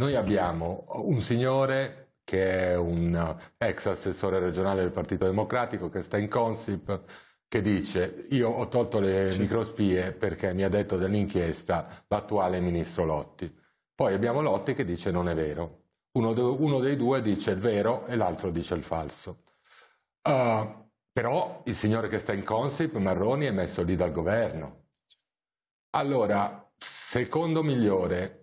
Noi abbiamo un signore che è un eh, ex assessore regionale del Partito Democratico che sta in Consip, che dice io ho tolto le microspie perché mi ha detto dell'inchiesta l'attuale ministro Lotti. Poi abbiamo Lotti che dice non è vero. Uno, de- uno dei due dice il vero e l'altro dice il falso. Uh, però il signore che sta in Consip, Marroni, è messo lì dal governo. Allora, secondo migliore,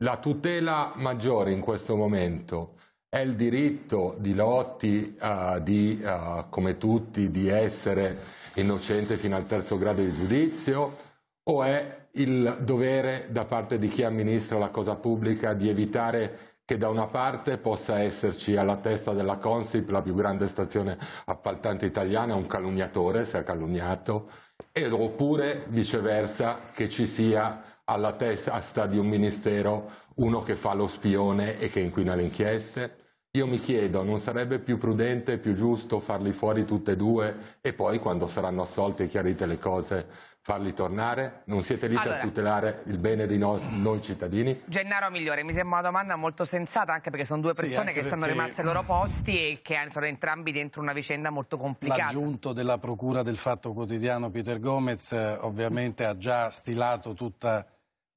la tutela maggiore in questo momento è il diritto di Lotti, uh, di, uh, come tutti, di essere innocente fino al terzo grado di giudizio o è il dovere da parte di chi amministra la cosa pubblica di evitare che da una parte possa esserci alla testa della Consip, la più grande stazione appaltante italiana, un calunniatore, se ha calunniato, e, oppure viceversa che ci sia alla testa di un ministero uno che fa lo spione e che inquina le inchieste? Io mi chiedo, non sarebbe più prudente e più giusto farli fuori tutte e due e poi quando saranno assolti e chiarite le cose farli tornare? Non siete lì allora, per tutelare il bene di noi, noi, cittadini? Gennaro Migliore, mi sembra una domanda molto sensata anche perché sono due persone sì, che perché... sono rimaste ai loro posti e che sono entrambi dentro una vicenda molto complicata. L'aggiunto della Procura del Fatto Quotidiano Peter Gomez eh, ovviamente ha già stilato tutta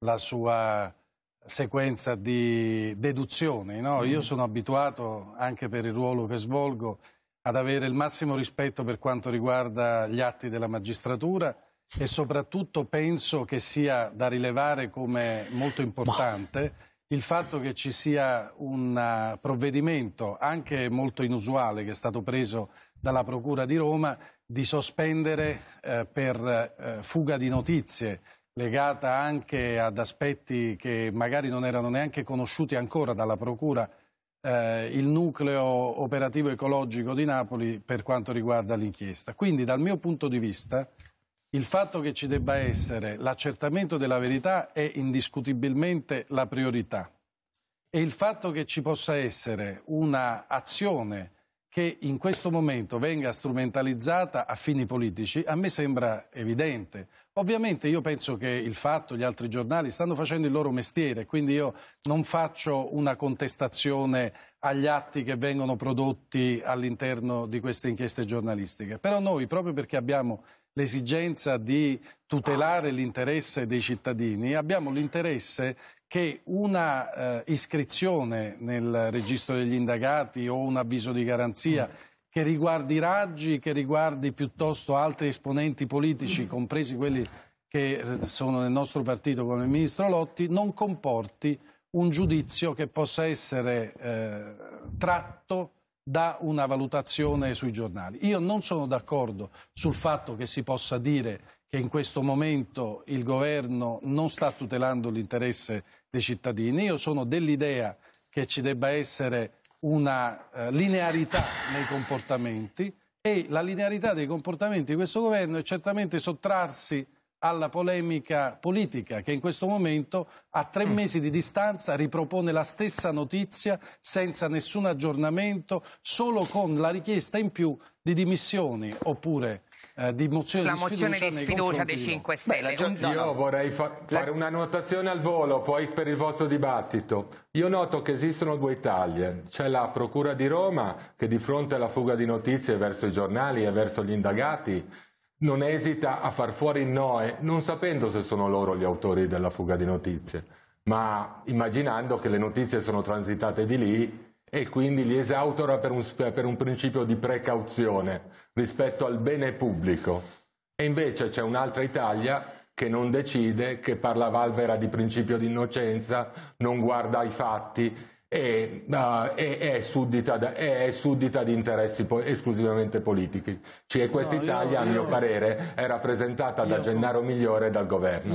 la sua sequenza di deduzioni. No? Mm. Io sono abituato, anche per il ruolo che svolgo, ad avere il massimo rispetto per quanto riguarda gli atti della magistratura e soprattutto penso che sia da rilevare come molto importante il fatto che ci sia un eh, provvedimento anche molto inusuale che è stato preso dalla Procura di Roma di sospendere eh, per eh, fuga di notizie legata anche ad aspetti che magari non erano neanche conosciuti ancora dalla Procura, eh, il nucleo operativo ecologico di Napoli per quanto riguarda l'inchiesta. Quindi dal mio punto di vista il fatto che ci debba essere l'accertamento della verità è indiscutibilmente la priorità e il fatto che ci possa essere un'azione che in questo momento venga strumentalizzata a fini politici a me sembra evidente. Ovviamente io penso che il fatto, gli altri giornali stanno facendo il loro mestiere, quindi io non faccio una contestazione agli atti che vengono prodotti all'interno di queste inchieste giornalistiche. Però noi, proprio perché abbiamo l'esigenza di tutelare l'interesse dei cittadini, abbiamo l'interesse che una eh, iscrizione nel registro degli indagati o un avviso di garanzia mm. che riguardi Raggi, che riguardi piuttosto altri esponenti politici, mm. compresi quelli che eh, sono nel nostro partito come il ministro Lotti, non comporti un giudizio che possa essere eh, tratto da una valutazione sui giornali. Io non sono d'accordo sul fatto che si possa dire che in questo momento il governo non sta tutelando l'interesse dei cittadini. Io sono dell'idea che ci debba essere una eh, linearità nei comportamenti e la linearità dei comportamenti di questo governo è certamente sottrarsi alla polemica politica che in questo momento a tre mm. mesi di distanza ripropone la stessa notizia senza nessun aggiornamento, solo con la richiesta in più di dimissioni oppure eh, di mozione la di mozione di sfiducia dei 5 Stelle. Beh, io vorrei fa fare una notazione al volo, poi per il vostro dibattito. Io noto che esistono due Italie. C'è la Procura di Roma che di fronte alla fuga di notizie verso i giornali e verso gli indagati non esita a far fuori Noe, non sapendo se sono loro gli autori della fuga di notizie, ma immaginando che le notizie sono transitate di lì e quindi li esautora per un, per un principio di precauzione rispetto al bene pubblico. E invece c'è un'altra Italia che non decide, che parla valvera di principio di innocenza, non guarda ai fatti e, uh, e, è, suddita da, è, suddita di interessi po- esclusivamente politici. Cioè questa Italia, io, a mio parere, è rappresentata da Gennaro Migliore e dal governo.